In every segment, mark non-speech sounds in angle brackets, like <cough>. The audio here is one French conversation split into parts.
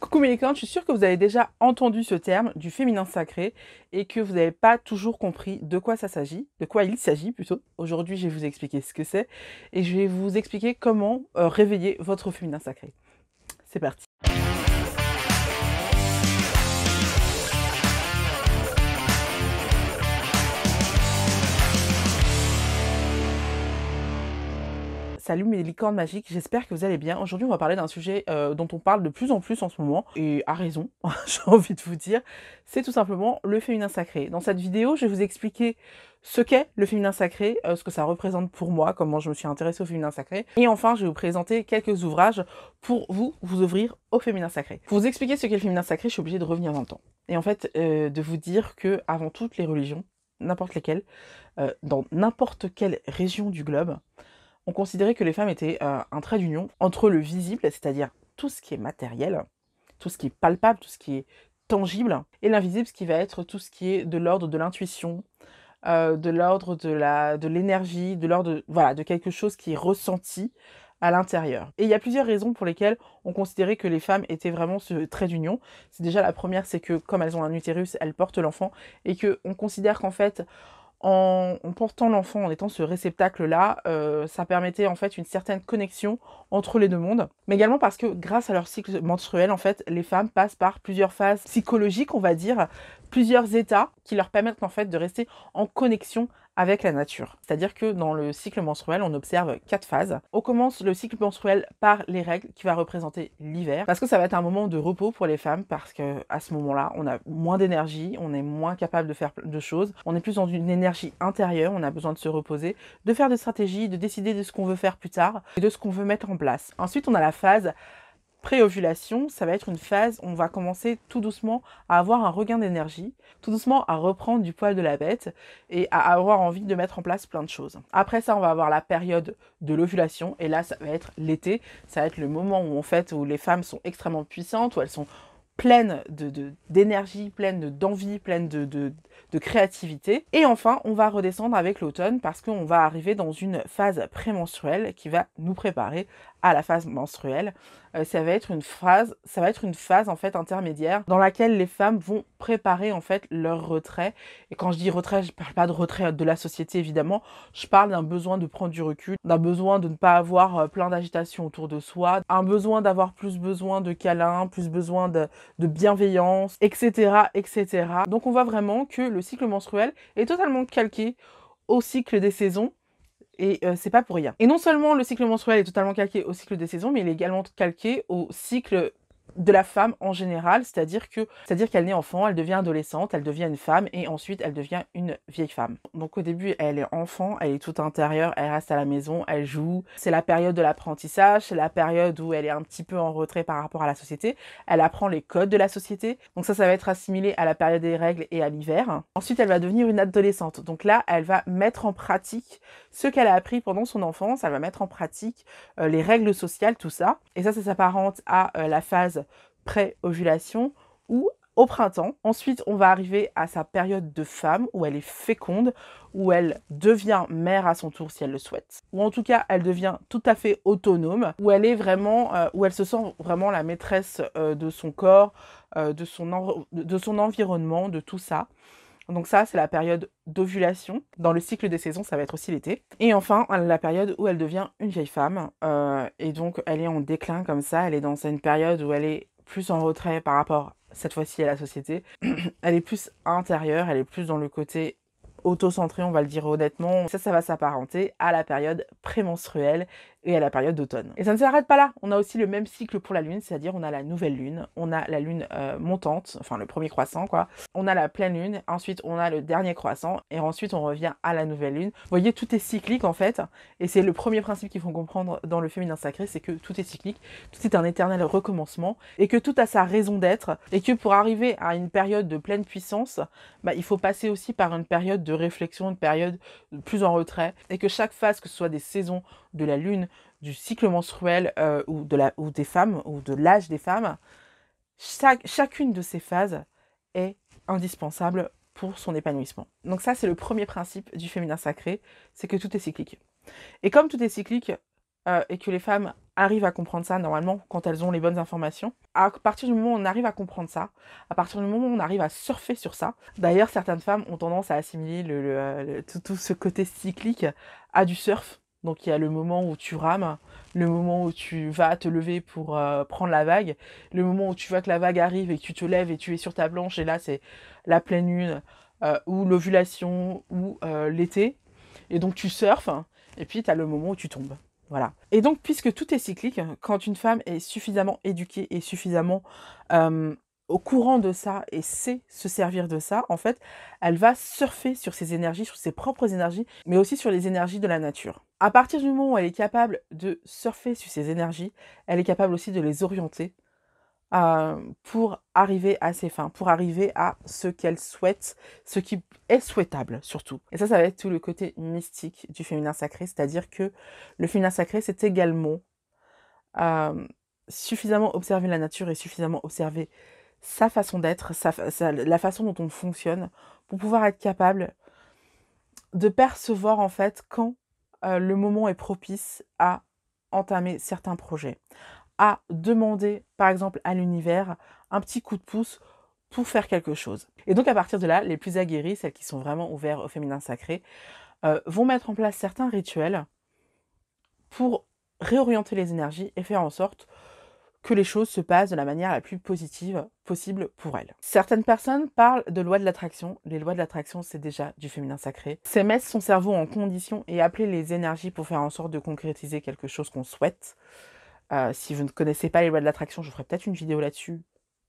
Coucou mes je suis sûre que vous avez déjà entendu ce terme du féminin sacré et que vous n'avez pas toujours compris de quoi ça s'agit, de quoi il s'agit plutôt. Aujourd'hui, je vais vous expliquer ce que c'est et je vais vous expliquer comment euh, réveiller votre féminin sacré. C'est parti. Salut mes licornes magiques, j'espère que vous allez bien. Aujourd'hui, on va parler d'un sujet euh, dont on parle de plus en plus en ce moment, et à raison, <laughs> j'ai envie de vous dire, c'est tout simplement le féminin sacré. Dans cette vidéo, je vais vous expliquer ce qu'est le féminin sacré, euh, ce que ça représente pour moi, comment je me suis intéressée au féminin sacré, et enfin, je vais vous présenter quelques ouvrages pour vous vous ouvrir au féminin sacré. Pour vous expliquer ce qu'est le féminin sacré, je suis obligée de revenir dans le temps, et en fait, euh, de vous dire que avant toutes les religions, n'importe lesquelles, dans n'importe quelle région du globe, on considérait que les femmes étaient euh, un trait d'union entre le visible, c'est-à-dire tout ce qui est matériel, tout ce qui est palpable, tout ce qui est tangible, et l'invisible, ce qui va être tout ce qui est de l'ordre de l'intuition, euh, de l'ordre de de l'énergie, de l'ordre voilà de quelque chose qui est ressenti à l'intérieur. Et il y a plusieurs raisons pour lesquelles on considérait que les femmes étaient vraiment ce trait d'union. C'est déjà la première, c'est que comme elles ont un utérus, elles portent l'enfant et qu'on considère qu'en fait en, portant l'enfant, en étant ce réceptacle-là, euh, ça permettait en fait une certaine connexion entre les deux mondes. Mais également parce que grâce à leur cycle menstruel, en fait, les femmes passent par plusieurs phases psychologiques, on va dire, plusieurs états qui leur permettent en fait de rester en connexion avec la nature. C'est-à-dire que dans le cycle menstruel, on observe quatre phases. On commence le cycle menstruel par les règles qui va représenter l'hiver parce que ça va être un moment de repos pour les femmes parce que à ce moment-là, on a moins d'énergie, on est moins capable de faire de choses, on est plus dans une énergie intérieure, on a besoin de se reposer, de faire des stratégies, de décider de ce qu'on veut faire plus tard et de ce qu'on veut mettre en place. Ensuite, on a la phase Pré-ovulation, ça va être une phase où on va commencer tout doucement à avoir un regain d'énergie, tout doucement à reprendre du poil de la bête et à avoir envie de mettre en place plein de choses. Après ça, on va avoir la période de l'ovulation et là, ça va être l'été, ça va être le moment où en fait où les femmes sont extrêmement puissantes, où elles sont pleines d'énergie, pleines d'envie, pleines de, de, de créativité. Et enfin, on va redescendre avec l'automne parce qu'on va arriver dans une phase prémenstruelle qui va nous préparer à la phase menstruelle. Euh, ça va être une phase, ça va être une phase en fait intermédiaire dans laquelle les femmes vont préparer en fait leur retrait. Et quand je dis retrait, je ne parle pas de retrait de la société évidemment, je parle d'un besoin de prendre du recul, d'un besoin de ne pas avoir euh, plein d'agitation autour de soi, un besoin d'avoir plus besoin de câlins, plus besoin de, de bienveillance, etc., etc. Donc on voit vraiment que le cycle menstruel est totalement calqué au cycle des saisons et euh, c'est pas pour rien. Et non seulement le cycle menstruel est totalement calqué au cycle des saisons, mais il est également calqué au cycle de la femme en général, c'est-à-dire que c'est-à-dire qu'elle naît enfant, elle devient adolescente, elle devient une femme et ensuite elle devient une vieille femme. Donc au début, elle est enfant, elle est toute intérieure, elle reste à la maison, elle joue. C'est la période de l'apprentissage, c'est la période où elle est un petit peu en retrait par rapport à la société, elle apprend les codes de la société. Donc ça ça va être assimilé à la période des règles et à l'hiver. Ensuite, elle va devenir une adolescente. Donc là, elle va mettre en pratique ce qu'elle a appris pendant son enfance, elle va mettre en pratique euh, les règles sociales, tout ça. Et ça ça s'apparente à euh, la phase pré-ovulation ou au printemps. Ensuite, on va arriver à sa période de femme où elle est féconde, où elle devient mère à son tour si elle le souhaite. Ou en tout cas, elle devient tout à fait autonome, où elle est vraiment, euh, où elle se sent vraiment la maîtresse euh, de son corps, euh, de son environnement, de tout ça. Donc ça, c'est la période d'ovulation. Dans le cycle des saisons, ça va être aussi l'été. Et enfin, la période où elle devient une vieille femme. Euh, et donc, elle est en déclin comme ça. Elle est dans une période où elle est plus en retrait par rapport, cette fois-ci, à la société. <clears throat> elle est plus intérieure, elle est plus dans le côté auto-centré on va le dire honnêtement. Ça, ça va s'apparenter à la période prémenstruelle et à la période d'automne. Et ça ne s'arrête pas là. On a aussi le même cycle pour la Lune, c'est-à-dire on a la nouvelle Lune, on a la Lune euh, montante, enfin le premier croissant quoi. On a la pleine Lune, ensuite on a le dernier croissant et ensuite on revient à la nouvelle Lune. Vous voyez, tout est cyclique en fait. Et c'est le premier principe qu'il faut comprendre dans le féminin sacré, c'est que tout est cyclique, tout est un éternel recommencement et que tout a sa raison d'être et que pour arriver à une période de pleine puissance, bah, il faut passer aussi par une période de réflexion, une période plus en retrait et que chaque phase, que ce soit des saisons de la lune, du cycle menstruel euh, ou, de la, ou des femmes, ou de l'âge des femmes, chacune de ces phases est indispensable pour son épanouissement. Donc ça, c'est le premier principe du féminin sacré, c'est que tout est cyclique. Et comme tout est cyclique, euh, et que les femmes arrivent à comprendre ça normalement quand elles ont les bonnes informations, à partir du moment où on arrive à comprendre ça, à partir du moment où on arrive à surfer sur ça, d'ailleurs certaines femmes ont tendance à assimiler le, tout, ce côté cyclique à du surf, donc il y a le moment où tu rames, le moment où tu vas te lever pour euh, prendre la vague, le moment où tu vois que la vague arrive et que tu te lèves et tu es sur ta planche et là c'est la pleine lune euh, ou l'ovulation ou euh, l'été. Et donc tu surfes et puis tu as le moment où tu tombes. Voilà. Et donc puisque tout est cyclique, quand une femme est suffisamment éduquée et suffisamment au courant de ça et sait se servir de ça, en fait, elle va surfer sur ses énergies, sur ses propres énergies, mais aussi sur les énergies de la nature à partir du moment où elle est capable de surfer sur ses énergies, elle est capable aussi de les orienter euh, pour arriver à ses fins, pour arriver à ce qu'elle souhaite, ce qui est souhaitable surtout. Et ça, ça va être tout le côté mystique du féminin sacré, c'est-à-dire que le féminin sacré, c'est également euh, suffisamment observer la nature et suffisamment observer sa façon d'être, la façon dont on fonctionne, pour pouvoir être capable de percevoir en fait quand euh, le moment est propice à entamer certains projets, à demander par exemple à l'univers un petit coup de pouce pour faire quelque chose. Et donc à partir de là, les plus aguerris, celles qui sont vraiment ouvertes au féminin sacré, euh, vont mettre en place certains rituels pour réorienter les énergies et faire en sorte que les choses se passent de la manière la plus positive possible pour elle. Certaines personnes parlent de loi de l'attraction. Les lois de l'attraction, c'est déjà du féminin sacré. C'est mettre son cerveau en condition et appeler les énergies pour faire en sorte de concrétiser quelque chose qu'on souhaite. Euh, si vous ne connaissez pas les lois de l'attraction, je ferai peut-être une vidéo là-dessus,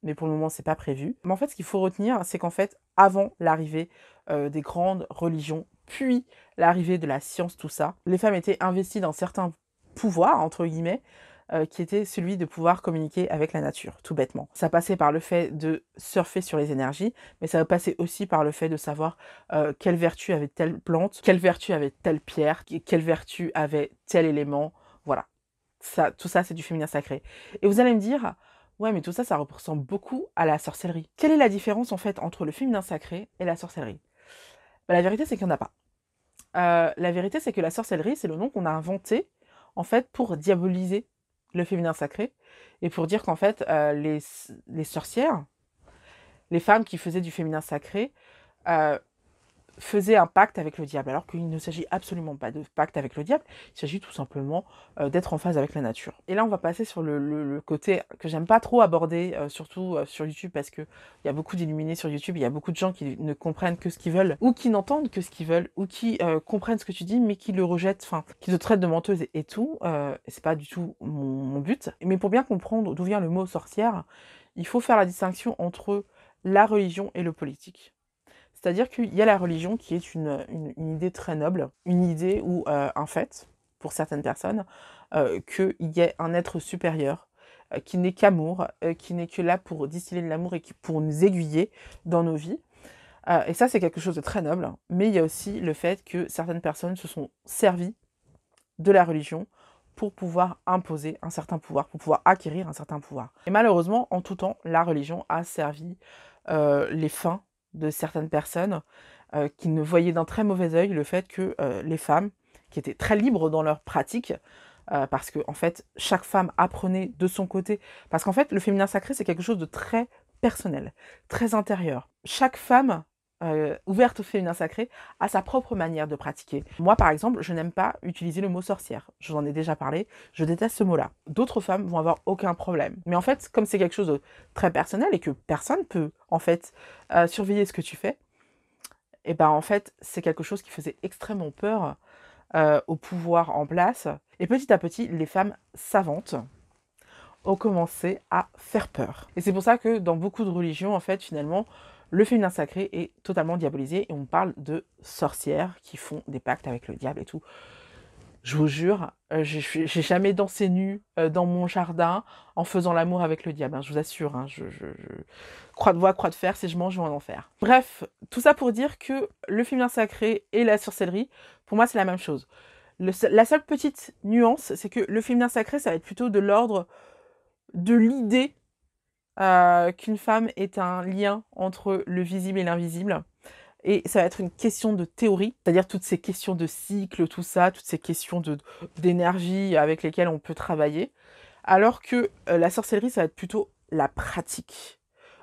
mais pour le moment, c'est pas prévu. Mais en fait, ce qu'il faut retenir, c'est qu'en fait, avant l'arrivée euh, des grandes religions, puis l'arrivée de la science, tout ça, les femmes étaient investies dans certains pouvoirs, entre guillemets, euh, qui était celui de pouvoir communiquer avec la nature, tout bêtement. Ça passait par le fait de surfer sur les énergies, mais ça passait aussi par le fait de savoir euh, quelle vertu avait telle plante, quelle vertu avait telle pierre, quelle vertu avait tel élément. Voilà. tout ça, c'est du féminin sacré. Et vous allez me dire, Ouais, mais tout ça, ça ressemble beaucoup à la sorcellerie. Quelle est la différence en fait entre le féminin sacré et la sorcellerie bah, La vérité, c'est qu'il n'y en a pas. Euh, la vérité, c'est que la sorcellerie, c'est le nom qu'on a inventé en fait pour diaboliser le féminin sacré, et pour dire qu'en fait, euh, les, les, sorcières, les femmes qui faisaient du féminin sacré, euh, faisait un pacte avec le diable, alors qu'il ne s'agit absolument pas de pacte avec le diable, il s'agit tout simplement euh, d'être en phase avec la nature. Et là, on va passer sur le, côté que j'aime pas trop aborder, euh, surtout euh, sur YouTube, parce qu'il y a beaucoup d'illuminés sur YouTube, il y a beaucoup de gens qui ne comprennent que ce qu'ils veulent, ou qui n'entendent que ce qu'ils veulent, ou qui comprennent ce que tu dis, mais qui le rejettent, enfin, qui te traitent de menteuse et, et tout. c'est pas du tout mon but. Mais pour bien comprendre d'où vient le mot sorcière, il faut faire la distinction entre la religion et le politique. C'est-à-dire qu'il y a la religion qui est une, idée très noble, une idée ou euh, un fait, pour certaines personnes, euh, qu'il y ait un être supérieur euh, qui n'est qu'amour, qui n'est que là pour distiller de l'amour et pour nous aiguiller dans nos vies. et ça, c'est quelque chose de très noble. Mais il y a aussi le fait que certaines personnes se sont servies de la religion pour pouvoir imposer un certain pouvoir, pour pouvoir acquérir un certain pouvoir. Et malheureusement, en tout temps, la religion a servi les fins de certaines personnes euh, qui ne voyaient d'un très mauvais œil le fait que euh, les femmes, qui étaient très libres dans leur pratique, euh, parce que en fait chaque femme apprenait de son côté, parce qu'en fait le féminin sacré c'est quelque chose de très personnel, très intérieur. Chaque femme euh, ouverte au féminin sacré à sa propre manière de pratiquer. Moi, par exemple, je n'aime pas utiliser le mot sorcière. Je vous en ai déjà parlé. Je déteste ce mot-là. D'autres femmes vont avoir aucun problème. Mais en fait, comme c'est quelque chose de très personnel et que personne peut, en fait, euh, surveiller ce que tu fais, et eh ben en fait, c'est quelque chose qui faisait extrêmement peur euh, au pouvoir en place. Et petit à petit, les femmes savantes ont commencé à faire peur. Et c'est pour ça que dans beaucoup de religions, en fait, finalement, le féminin sacré est totalement diabolisé et on parle de sorcières qui font des pactes avec le diable et tout. Je vous jure, euh, je j'ai jamais dansé nu euh, dans mon jardin en faisant l'amour avec le diable. Hein, je vous assure, hein, je, croix de voix, croix de fer, si je mange, je vais en enfer. Bref, tout ça pour dire que le féminin sacré et la sorcellerie, pour moi, c'est la même chose. la seule petite nuance, c'est que le féminin sacré, ça va être plutôt de l'ordre de l'idée euh, qu'une femme est un lien entre le visible et l'invisible. Et ça va être une question de théorie, c'est-à-dire toutes ces questions de cycles, tout ça, toutes ces questions d'énergie avec lesquelles on peut travailler. Alors que euh, la sorcellerie, ça va être plutôt la pratique.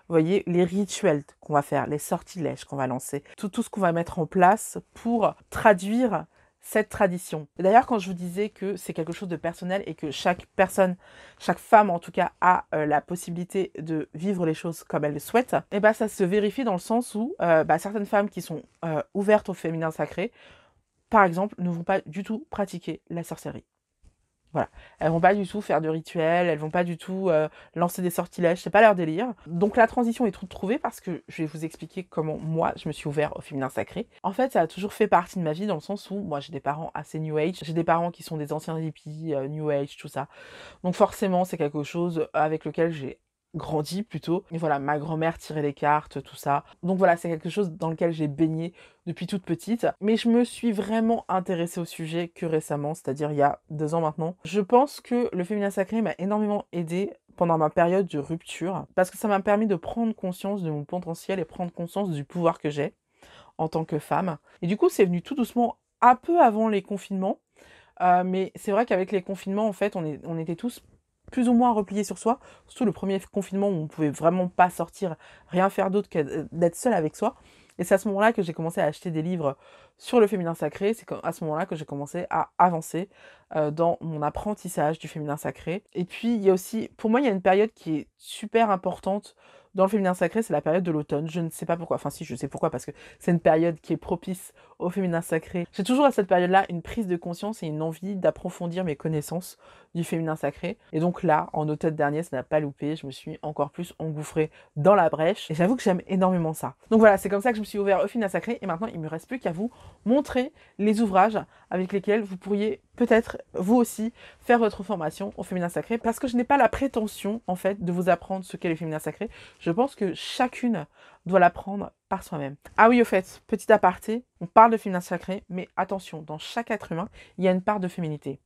Vous voyez, les rituels qu'on va faire, les sortilèges qu'on va lancer, tout ce qu'on va mettre en place pour traduire cette tradition. D'ailleurs, quand je vous disais que c'est quelque chose de personnel et que chaque personne, chaque femme en tout cas, a euh, la possibilité de vivre les choses comme elle le souhaite, et eh bien, ça se vérifie dans le sens où euh, bah, certaines femmes qui sont euh, ouvertes au féminin sacré, par exemple, ne vont pas du tout pratiquer la sorcellerie. Elles vont pas du tout faire de rituels, elles vont pas du tout euh, lancer des sortilèges, c'est pas leur délire. Donc la transition est toute trouvée parce que je vais vous expliquer comment moi je me suis ouvert au féminin sacré. En fait, ça a toujours fait partie de ma vie dans le sens où moi j'ai des parents assez new age, j'ai des parents qui sont des anciens hippies, euh, new age, tout ça. Donc forcément, c'est quelque chose euh, avec lequel j'ai grandi plutôt. Et voilà, ma grand-mère tirait les cartes, tout ça. Donc voilà, c'est quelque chose dans lequel j'ai baigné depuis toute petite. Mais je me suis vraiment intéressée au sujet que récemment, c'est-à-dire il y a deux ans maintenant. Je pense que le féminin sacré m'a énormément aidé pendant ma période de rupture, parce que ça m'a permis de prendre conscience de mon potentiel et prendre conscience du pouvoir que j'ai en tant que femme. Et du coup, c'est venu tout doucement, un peu avant les confinements. Euh, mais c'est vrai qu'avec les confinements, en fait, on était tous plus ou moins replié sur soi, surtout le premier confinement où on pouvait vraiment pas sortir, rien faire d'autre que d'être seul avec soi. Et c'est à ce moment-là que j'ai commencé à acheter des livres sur le féminin sacré. C'est à ce moment-là que j'ai commencé à avancer euh, dans mon apprentissage du féminin sacré. Et puis, il y a aussi, pour moi, il y a une période qui est super importante dans le féminin sacré, c'est la période de l'automne. Je ne sais pas pourquoi. Enfin, si, je sais pourquoi, parce que c'est une période qui est propice au féminin sacré. J'ai toujours à cette période-là une prise de conscience et une envie d'approfondir mes connaissances du féminin sacré. Et donc là, en automne dernier, ça n'a pas loupé. Je me suis encore plus engouffrée dans la brèche. Et j'avoue que j'aime énormément ça. Donc voilà, c'est comme ça que je me suis ouvert au féminin sacré. Et maintenant, il me reste plus qu'à vous montrer les ouvrages avec lesquels vous pourriez peut-être vous aussi faire votre formation au féminin sacré parce que je n'ai pas la prétention en fait de vous apprendre ce qu'est le féminin sacré. Je pense que chacune doit l'apprendre par soi-même. Ah oui, au fait, petit aparté, on parle de féminin sacré, mais attention, dans chaque être humain, il y a une part de féminité.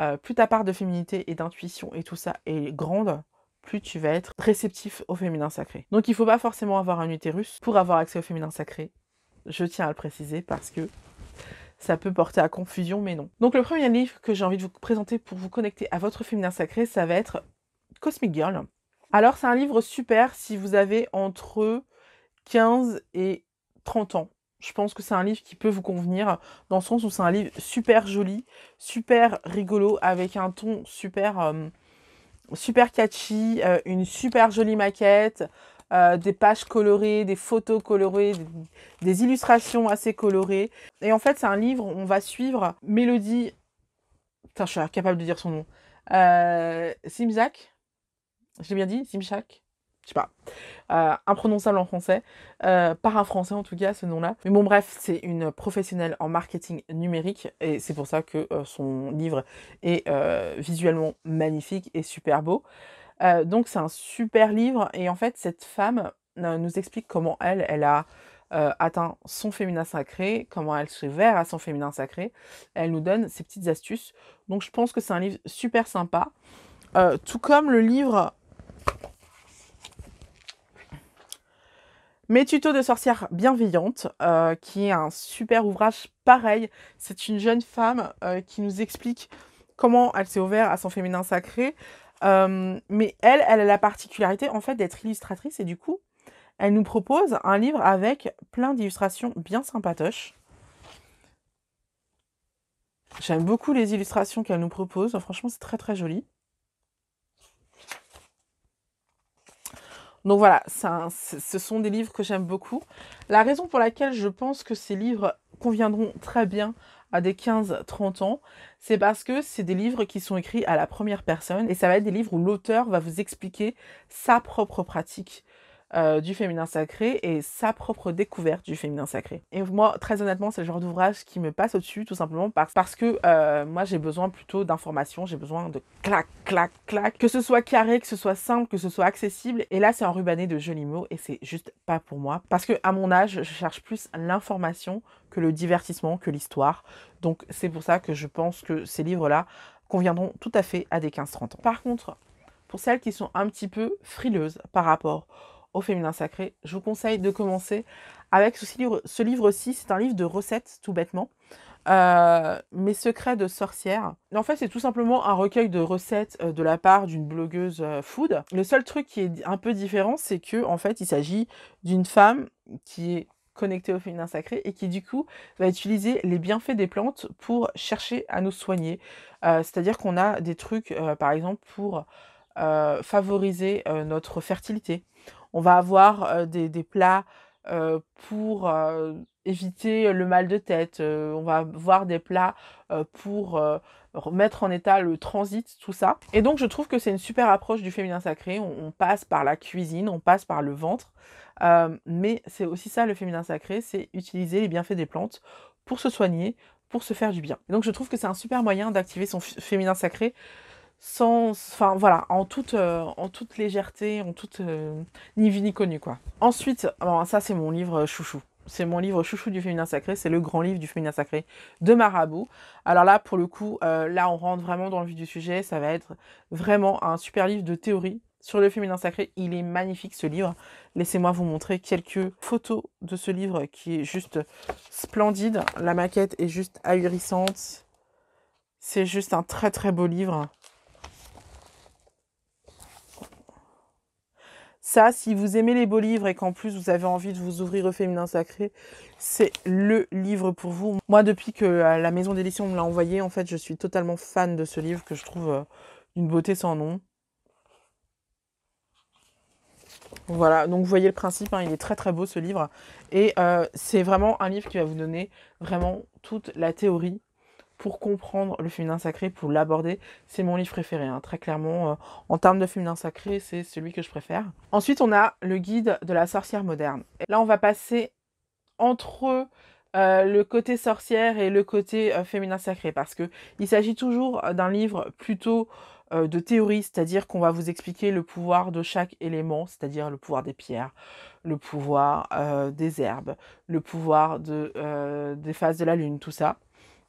Euh, plus ta part de féminité et d'intuition et tout ça est grande, plus tu vas être réceptif au féminin sacré. Donc il ne faut pas forcément avoir un utérus pour avoir accès au féminin sacré je tiens à le préciser parce que ça peut porter à confusion, mais non. Donc le premier livre que j'ai envie de vous présenter pour vous connecter à votre féminin sacré, ça va être Cosmic Girl. Alors c'est un livre super si vous avez entre 15 et 30 ans. Je pense que c'est un livre qui peut vous convenir dans le sens où c'est un livre super joli, super rigolo, avec un ton super, euh, super catchy, euh, une super jolie maquette, euh, des pages colorées, des photos colorées, des, illustrations assez colorées. Et en fait, c'est un livre où on va suivre Mélodie. Putain, je suis incapable de dire son nom. Euh, Simzak Je bien dit Simchak je sais pas, euh, imprononçable en français, par un français en tout cas, ce nom-là. Mais bon, bref, c'est une professionnelle en marketing numérique et c'est pour ça que son livre est visuellement magnifique et super beau. Euh, donc c'est un super livre et en fait cette femme euh, nous explique comment elle, elle a euh, atteint son féminin sacré, comment elle s'est verre à son féminin sacré. Elle nous donne ses petites astuces. Donc je pense que c'est un livre super sympa. tout comme le livre Mes tutos de sorcière bienveillante, qui est un super ouvrage pareil. C'est une jeune femme qui nous explique comment elle s'est ouverte à son féminin sacré, euh, mais elle, elle a la particularité en fait d'être illustratrice et du coup, elle nous propose un livre avec plein d'illustrations bien sympatoches. J'aime beaucoup les illustrations qu'elle nous propose. Franchement, c'est très très joli. Donc voilà, ce sont des livres que j'aime beaucoup. La raison pour laquelle je pense que ces livres conviendront très bien à des 15-30 ans, c'est parce que c'est des livres qui sont écrits à la première personne et ça va être des livres où l'auteur va vous expliquer sa propre pratique. Euh, du féminin sacré et sa propre découverte du féminin sacré. Et moi, très honnêtement, c'est le genre d'ouvrage qui me passe au-dessus, tout simplement parce, que euh, moi, j'ai besoin plutôt d'informations, j'ai besoin de clac, clac, clac, que ce soit carré, que ce soit simple, que ce soit accessible. Et là, c'est enrubanné de jolis mots et c'est juste pas pour moi. Parce que à mon âge, je cherche plus l'information que le divertissement, que l'histoire. Donc, c'est pour ça que je pense que ces livres-là conviendront tout à fait à des 15-30 ans. Par contre, pour celles qui sont un petit peu frileuses par rapport au féminin sacré. Je vous conseille de commencer avec ce livre-ci. Ce livre c'est un livre de recettes, tout bêtement. Euh, mes secrets de sorcière. En fait, c'est tout simplement un recueil de recettes euh, de la part d'une blogueuse euh, food. Le seul truc qui est un peu différent, c'est que en fait, il s'agit d'une femme qui est connectée au féminin sacré et qui du coup va utiliser les bienfaits des plantes pour chercher à nous soigner. C'est-à-dire qu'on a des trucs, par exemple, pour favoriser notre fertilité, on va avoir des, plats pour éviter le mal de tête. on va avoir des plats pour remettre en état le transit, tout ça. Et donc je trouve que c'est une super approche du féminin sacré. On, passe par la cuisine, on passe par le ventre. mais c'est aussi ça le féminin sacré, c'est utiliser les bienfaits des plantes pour se soigner, pour se faire du bien. donc je trouve que c'est un super moyen d'activer son féminin sacré sans, enfin voilà, en toute, euh, légèreté, en toute euh, ni vu ni connu quoi. Ensuite, ça c'est mon livre euh, chouchou. C'est mon livre chouchou du féminin sacré, c'est le grand livre du féminin sacré de Marabout. Alors là, pour le coup, là on rentre vraiment dans le vif du sujet, ça va être vraiment un super livre de théorie sur le féminin sacré. Il est magnifique ce livre. Laissez-moi vous montrer quelques photos de ce livre qui est juste splendide. La maquette est juste ahurissante. C'est juste un très très beau livre. Ça, si vous aimez les beaux livres et qu'en plus vous avez envie de vous ouvrir au féminin sacré, c'est le livre pour vous. Moi, depuis que la maison d'édition me l'a envoyé, en fait, je suis totalement fan de ce livre que je trouve euh, une beauté sans nom. Voilà, donc vous voyez le principe, hein, il est très très beau ce livre. Et euh, c'est vraiment un livre qui va vous donner vraiment toute la théorie pour comprendre le féminin sacré, pour l'aborder. C'est mon livre préféré, hein. très clairement. Euh, en termes de féminin sacré, c'est celui que je préfère. Ensuite, on a le guide de la sorcière moderne. là, on va passer entre euh, le côté sorcière et le côté euh, féminin sacré, parce qu'il s'agit toujours d'un livre plutôt de théorie, c'est-à-dire qu'on va vous expliquer le pouvoir de chaque élément, c'est-à-dire le pouvoir des pierres, le pouvoir des herbes, le pouvoir de, des phases de la lune, tout ça.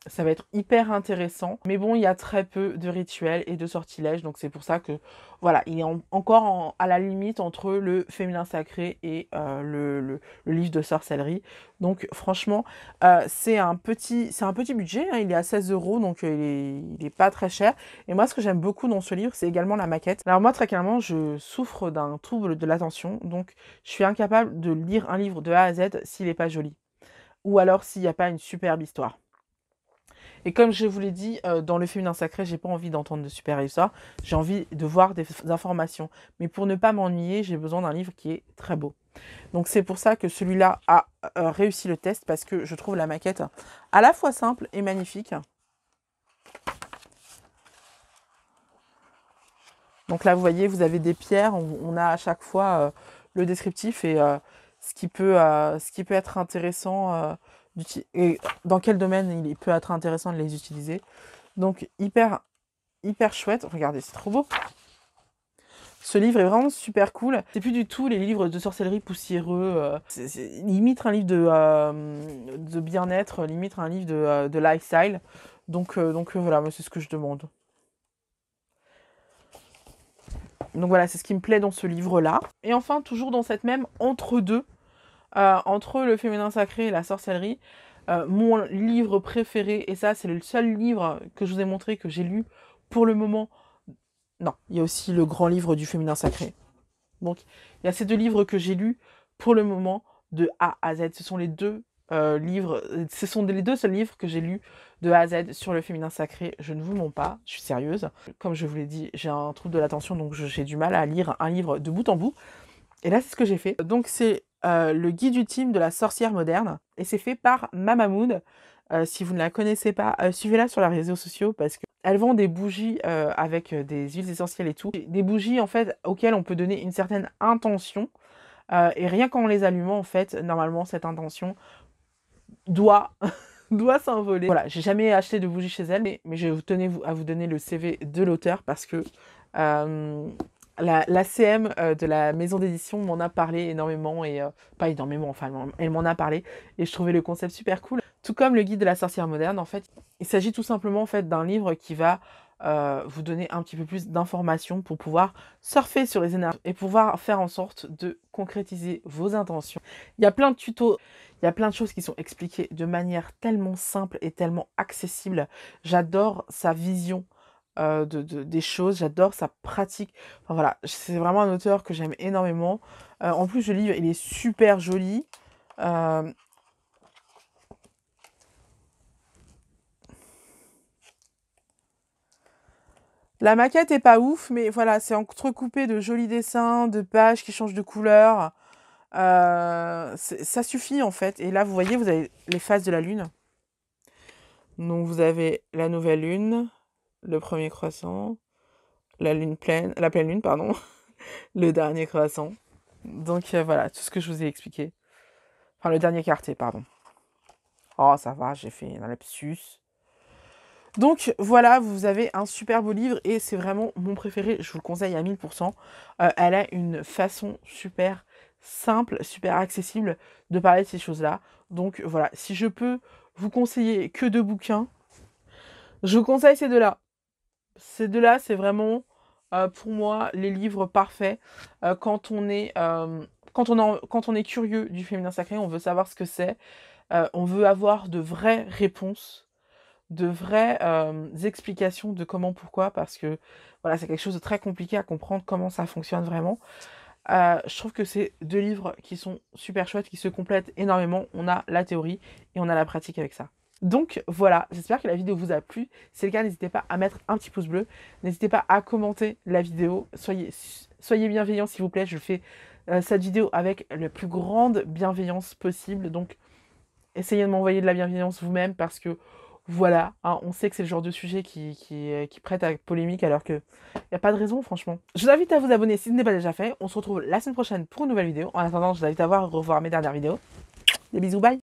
Ça va être hyper intéressant. Mais bon, il y a très peu de rituels et de sortilèges. Donc c'est pour ça que, voilà, il est encore à la limite entre le féminin sacré et euh, le, livre de sorcellerie. Donc franchement, euh, c'est un, petit, un petit budget. Hein. il est à 16 euros, donc euh, il n'est pas très cher. Et moi, ce que j'aime beaucoup dans ce livre, c'est également la maquette. Alors moi, très clairement, je souffre d'un trouble de l'attention. Donc je suis incapable de lire un livre de A à Z s'il n'est pas joli. Ou alors s'il n'y a pas une superbe histoire. Et comme je vous l'ai dit, euh, dans le film d'un sacré, j'ai pas envie d'entendre de super histoires. J'ai envie de voir des informations. Mais pour ne pas m'ennuyer, j'ai besoin d'un livre qui est très beau. Donc c'est pour ça que celui-là a euh, réussi le test parce que je trouve la maquette à la fois simple et magnifique. Donc là, vous voyez, vous avez des pierres. On, a à chaque fois euh, le descriptif et ce qui, peut, ce, qui peut, être intéressant et dans quel domaine il peut être intéressant de les utiliser. Donc hyper, hyper chouette. Regardez, c'est trop beau. Ce livre est vraiment super cool. C'est plus du tout les livres de sorcellerie poussiéreux. Euh, c'est, limite un livre de, euh, de bien-être, limite un livre de, euh, lifestyle. Donc, donc voilà, c'est ce que je demande. Donc voilà, c'est ce qui me plaît dans ce livre-là. Et enfin, toujours dans cette même entre-deux, euh, entre le féminin sacré et la sorcellerie, euh, mon livre préféré, et ça c'est le seul livre que je vous ai montré que j'ai lu pour le moment. Non, il y a aussi le grand livre du féminin sacré. Donc il y a ces deux livres que j'ai lus pour le moment de A à Z. Ce sont les deux euh, livres, ce sont les deux seuls livres que j'ai lus de A à Z sur le féminin sacré. Je ne vous mens pas, je suis sérieuse. Comme je vous l'ai dit, j'ai un trouble de l'attention, donc j'ai du mal à lire un livre de bout en bout. Et là, c'est ce que j'ai fait. Donc c'est euh, le guide ultime de la sorcière moderne. Et c'est fait par Mamamoud. Euh, si vous ne la connaissez pas, euh, suivez-la sur les réseaux sociaux parce qu'elle vend des bougies avec des huiles essentielles et tout. Des bougies en fait auxquelles on peut donner une certaine intention. et rien qu'en les allumant, en fait, normalement, cette intention doit, <laughs> doit s'envoler. Voilà, j'ai jamais acheté de bougies chez elle, mais, mais je tenais à vous donner le CV de l'auteur parce que la, CM euh, de la maison d'édition m'en a parlé énormément, et euh, pas énormément, enfin elle m'en a parlé, et je trouvais le concept super cool. Tout comme le guide de la sorcière moderne, en fait, il s'agit tout simplement en fait d'un livre qui va euh, vous donner un petit peu plus d'informations pour pouvoir surfer sur les énergies et pouvoir faire en sorte de concrétiser vos intentions. Il y a plein de tutos, il y a plein de choses qui sont expliquées de manière tellement simple et tellement accessible. J'adore sa vision euh, de, des choses, j'adore sa pratique. voilà, c'est vraiment un auteur que j'aime énormément. Euh, en plus, le livre, il est super joli. Euh, la maquette est pas ouf, mais voilà, c'est entrecoupé de jolis dessins, de pages qui changent de couleur. ça suffit en fait. Et là, vous voyez, vous avez les phases de la lune. Donc vous avez la nouvelle lune, le premier croissant, la lune pleine, la pleine lune, pardon, <laughs> le dernier croissant. Donc euh, voilà, tout ce que je vous ai expliqué. Enfin, le dernier quartier, pardon. Oh, ça va, j'ai fait un lapsus. Donc voilà, vous avez un super beau livre et c'est vraiment mon préféré, je vous le conseille à 1000%. Euh, elle a une façon super simple, super accessible de parler de ces choses-là. Donc voilà, si je peux vous conseiller que deux bouquins, je vous conseille ces deux-là ces deux-là, c'est vraiment euh, pour moi les livres parfaits euh, quand on est euh, on quand on est curieux du féminin sacré, on veut savoir ce que c'est, on veut avoir de vraies réponses, de vraies explications de comment pourquoi parce que voilà c'est quelque chose de très compliqué à comprendre comment ça fonctionne vraiment. je trouve que c'est deux livres qui sont super chouettes, qui se complètent énormément. On a la théorie et on a la pratique avec ça. Donc voilà, j'espère que la vidéo vous a plu. Si c'est le cas, n'hésitez pas à mettre un petit pouce bleu. N'hésitez pas à commenter la vidéo. Soyez, soyez bienveillants, s'il vous plaît. Je fais euh, cette vidéo avec la plus grande bienveillance possible. Donc essayez de m'envoyer de la bienveillance vous-même parce que voilà, hein, on sait que c'est le genre de sujet qui, qui, euh, prête à polémique alors qu'il n'y a pas de raison, franchement. Je vous invite à vous abonner si ce n'est pas déjà fait. On se retrouve la semaine prochaine pour une nouvelle vidéo. En attendant, je vous invite à voir revoir mes dernières vidéos. Des bisous, bye